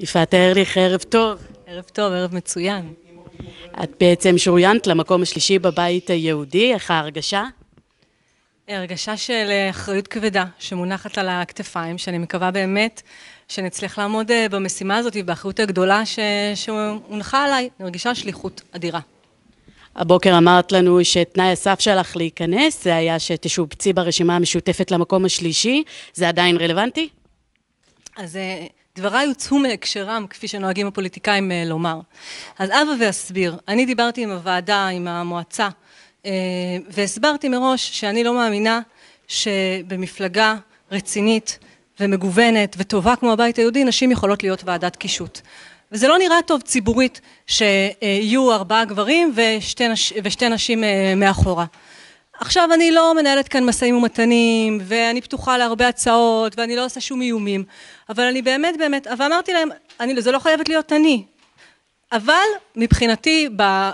יפעת ארליך, ערב טוב. ערב טוב, ערב מצוין. את בעצם שוריינת למקום השלישי בבית היהודי, איך ההרגשה? הרגשה של אה, אחריות כבדה שמונחת על הכתפיים, שאני מקווה באמת שנצליח לעמוד אה, במשימה הזאת ובאחריות הגדולה ש... שהונחה עליי. אני מרגישה שליחות אדירה. הבוקר אמרת לנו שתנאי הסף שלך להיכנס זה היה שתשובצי ברשימה המשותפת למקום השלישי, זה עדיין רלוונטי? אז אה, דבריי הוצאו מהקשרם, כפי שנוהגים הפוליטיקאים אה, לומר. אז אבא ואסביר. אני דיברתי עם הוועדה, עם המועצה, אה, והסברתי מראש שאני לא מאמינה שבמפלגה רצינית ומגוונת וטובה כמו הבית היהודי, נשים יכולות להיות ועדת קישוט. וזה לא נראה טוב ציבורית שיהיו ארבעה גברים ושתי, נש... ושתי נשים אה, מאחורה. עכשיו אני לא מנהלת כאן משאים ומתנים, ואני פתוחה להרבה הצעות, ואני לא עושה שום איומים, אבל אני באמת באמת, ואמרתי להם, אני, זה לא חייבת להיות אני, אבל מבחינתי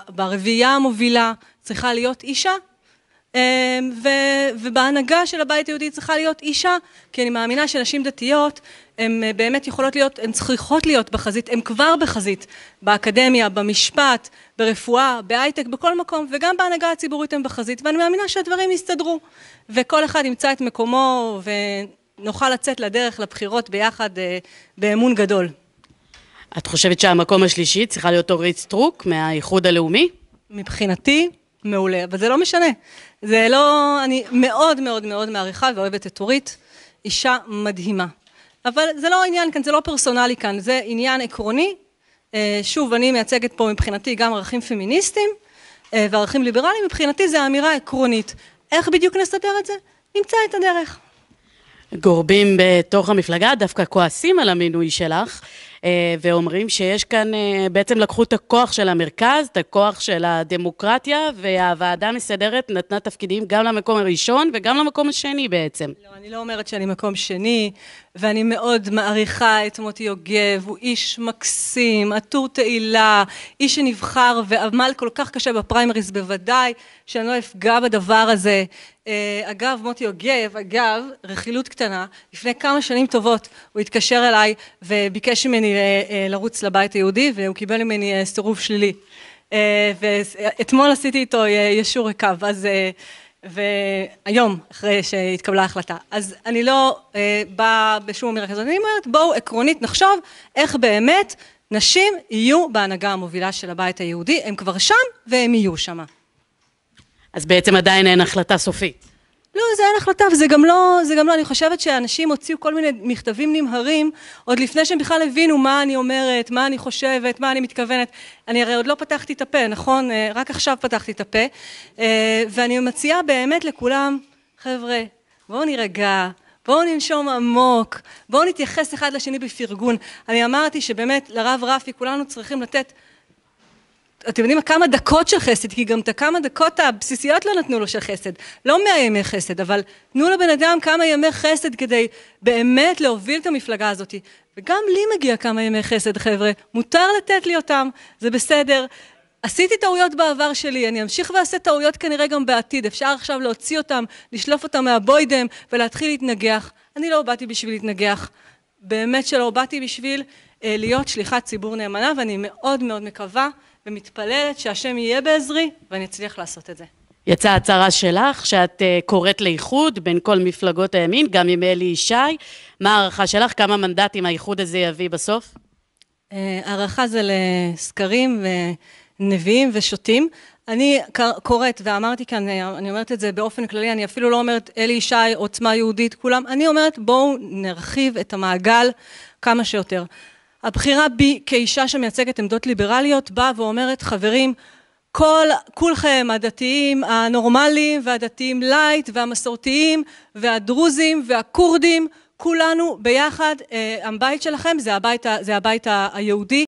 ברביעייה המובילה צריכה להיות אישה אמ, ובהנהגה של הבית היהודי צריכה להיות אישה, כי אני מאמינה שנשים דתיות הן אה, באמת יכולות להיות, הן צריכות להיות בחזית, הן כבר בחזית, באקדמיה, במשפט, ברפואה, בהייטק, בכל מקום, וגם בהנהגה הציבורית הן בחזית, ואני מאמינה שהדברים יסתדרו, וכל אחד ימצא את מקומו ונוכל לצאת לדרך לבחירות ביחד אה, באמון גדול. את חושבת שהמקום השלישי צריכה להיות אורית סטרוק מהאיחוד הלאומי? מבחינתי, מעולה, אבל זה לא משנה. זה לא, אני מאוד מאוד מאוד מעריכה ואוהבת את אורית, אישה מדהימה. אבל זה לא עניין כאן, זה לא פרסונלי כאן, זה עניין עקרוני. אה, שוב, אני מייצגת פה מבחינתי גם ערכים פמיניסטיים אה, וערכים ליברליים, מבחינתי זו אמירה עקרונית. איך בדיוק נסדר את זה? נמצא את הדרך. גורבים בתוך המפלגה דווקא כועסים על המינוי שלך. אה, ואומרים שיש כאן, אה, בעצם לקחו את הכוח של המרכז, את הכוח של הדמוקרטיה, והוועדה המסדרת נתנה תפקידים גם למקום הראשון וגם למקום השני בעצם. לא, אני לא אומרת שאני מקום שני, ואני מאוד מעריכה את מוטי יוגב, הוא איש מקסים, עטור תהילה, איש שנבחר ועמל כל כך קשה בפריימריז בוודאי, שאני לא אפגע בדבר הזה. אה, אגב, מוטי יוגב, אגב, רכילות קטנה, לפני כמה שנים טובות הוא התקשר אליי וביקש ממני אה, אה, לרוץ לבית היהודי והוא קיבל ממני אה, סירוב שלילי. ואתמול עשיתי איתו ישור קו, אז... והיום, אחרי שהתקבלה ההחלטה. אז אני לא אה, באה בשום אמירה כזאת, אני אומרת, בואו עקרונית נחשוב איך באמת נשים יהיו בהנהגה המובילה של הבית היהודי, הם כבר שם והם יהיו שם. אז בעצם עדיין אין החלטה סופית. לא, זה אין החלטה, וזה גם לא, זה גם לא, אני חושבת שאנשים הוציאו כל מיני מכתבים נמהרים, עוד לפני שהם בכלל הבינו מה אני אומרת, מה אני חושבת, מה אני מתכוונת. אני הרי עוד לא פתחתי את הפה, נכון? אה, רק עכשיו פתחתי את הפה. אה, ואני מציעה באמת לכולם, חבר'ה, בואו נירגע, בואו ננשום עמוק, בואו נתייחס אחד לשני בפרגון. אני אמרתי שבאמת לרב רפי כולנו צריכים לתת אתם יודעים כמה דקות של חסד, כי גם את הכמה דקות הבסיסיות לא נתנו לו של חסד, לא מאה ימי חסד, אבל תנו לבן אדם כמה ימי חסד כדי באמת להוביל את המפלגה הזאת. וגם לי מגיע כמה ימי חסד, חבר'ה, מותר לתת לי אותם, זה בסדר. עשיתי טעויות בעבר שלי, אני אמשיך ועשה טעויות כנראה גם בעתיד, אפשר עכשיו להוציא אותם, לשלוף אותם מהבוידם ולהתחיל להתנגח. אני לא באתי בשביל להתנגח, באמת שלא, באתי בשביל אה, להיות שליחת ציבור נאמנה, ואני מאוד מאוד מקווה ומתפללת שהשם יהיה בעזרי ואני אצליח לעשות את זה. יצאה הצהרה שלך שאת אה, קוראת לאיחוד בין כל מפלגות הימין, גם עם אלי ישי. מה ההערכה שלך? כמה מנדטים האיחוד הזה יביא בסוף? אה, הערכה זה לסקרים ונביאים ושוטים. אני קוראת, ואמרתי כאן, אה, אני אומרת את זה באופן כללי, אני אפילו לא אומרת אלי ישי, עוצמה יהודית, כולם, אני אומרת בואו נרחיב את המעגל כמה שיותר. הבחירה בי כאישה שמייצגת עמדות ליברליות באה ואומרת חברים כל כולכם הדתיים הנורמליים והדתיים לייט והמסורתיים והדרוזים והכורדים כולנו ביחד הבית אה, שלכם זה הבית היהודי